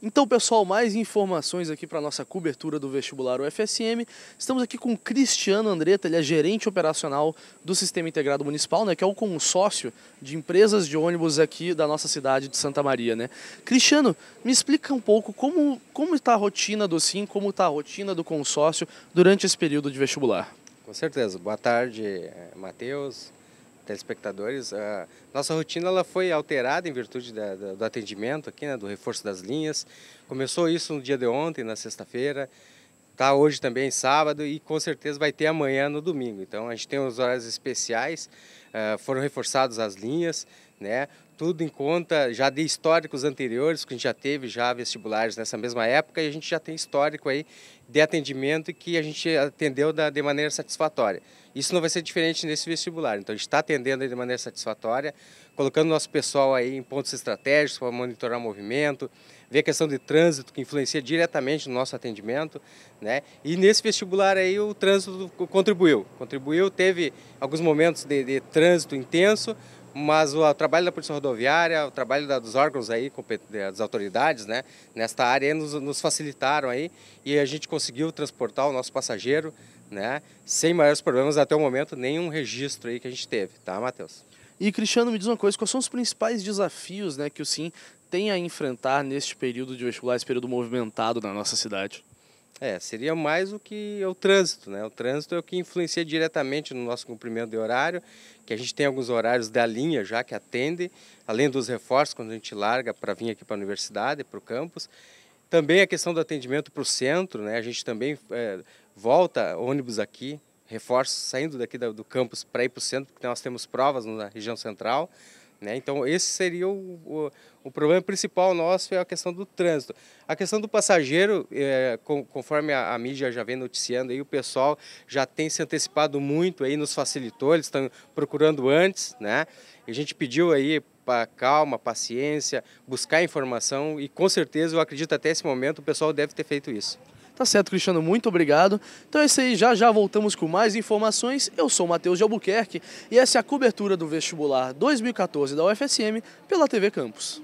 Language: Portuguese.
Então, pessoal, mais informações aqui para nossa cobertura do vestibular UFSM. Estamos aqui com Cristiano Andretta, ele é gerente operacional do Sistema Integrado Municipal, né, que é o consórcio de empresas de ônibus aqui da nossa cidade de Santa Maria, né? Cristiano, me explica um pouco como como está a rotina do Sim, como está a rotina do consórcio durante esse período de vestibular. Com certeza. Boa tarde, Matheus, telespectadores. A nossa rotina ela foi alterada em virtude da, da, do atendimento aqui, né, do reforço das linhas. Começou isso no dia de ontem, na sexta-feira, está hoje também sábado e com certeza vai ter amanhã no domingo. Então a gente tem os horários especiais, uh, foram reforçadas as linhas, né? tudo em conta já de históricos anteriores, que a gente já teve já vestibulares nessa mesma época, e a gente já tem histórico aí de atendimento que a gente atendeu da, de maneira satisfatória. Isso não vai ser diferente nesse vestibular, então a gente está atendendo de maneira satisfatória, colocando nosso pessoal aí em pontos estratégicos para monitorar o movimento, ver a questão de trânsito que influencia diretamente no nosso atendimento, né? E nesse vestibular aí o trânsito contribuiu, contribuiu, teve alguns momentos de, de trânsito intenso, mas o, trabalho da Polícia Rodoviária, o trabalho da, dos órgãos aí, eh, das autoridades, né, nesta área, nos, nos, facilitaram aí e a gente conseguiu transportar o nosso passageiro, né, sem maiores problemas até o momento, nenhum registro aí que a gente teve, tá, Matheus? E Cristiano, me diz uma coisa, quais são os principais desafios, né, que o SIM tem a enfrentar neste período de vestibular, esse período movimentado na nossa cidade? É, seria mais o que é o trânsito, né? O trânsito é o que influencia diretamente no nosso cumprimento de horário, que a gente tem alguns horários da linha já que atende, além dos reforços quando a gente larga para vir aqui para a universidade, para o campus. Também a questão do atendimento para o centro, né? A gente também é, volta ônibus aqui, reforços saindo daqui do campus para ir para o centro, porque nós temos provas na região central. Né? Então, esse seria o, o, o, problema principal nosso, é a questão do trânsito. A questão do passageiro, é, com, conforme a, a, mídia já vem noticiando, aí, o pessoal já tem se antecipado muito, aí, nos facilitou, eles estão procurando antes. Né? a gente pediu aí calma, paciência, buscar informação e com certeza, eu acredito até esse momento, o pessoal deve ter feito isso. Tá certo, Cristiano, muito obrigado. Então é isso aí, já já voltamos com mais informações. Eu sou Matheus de Albuquerque e essa é a cobertura do vestibular 2014 da UFSM pela TV Campus.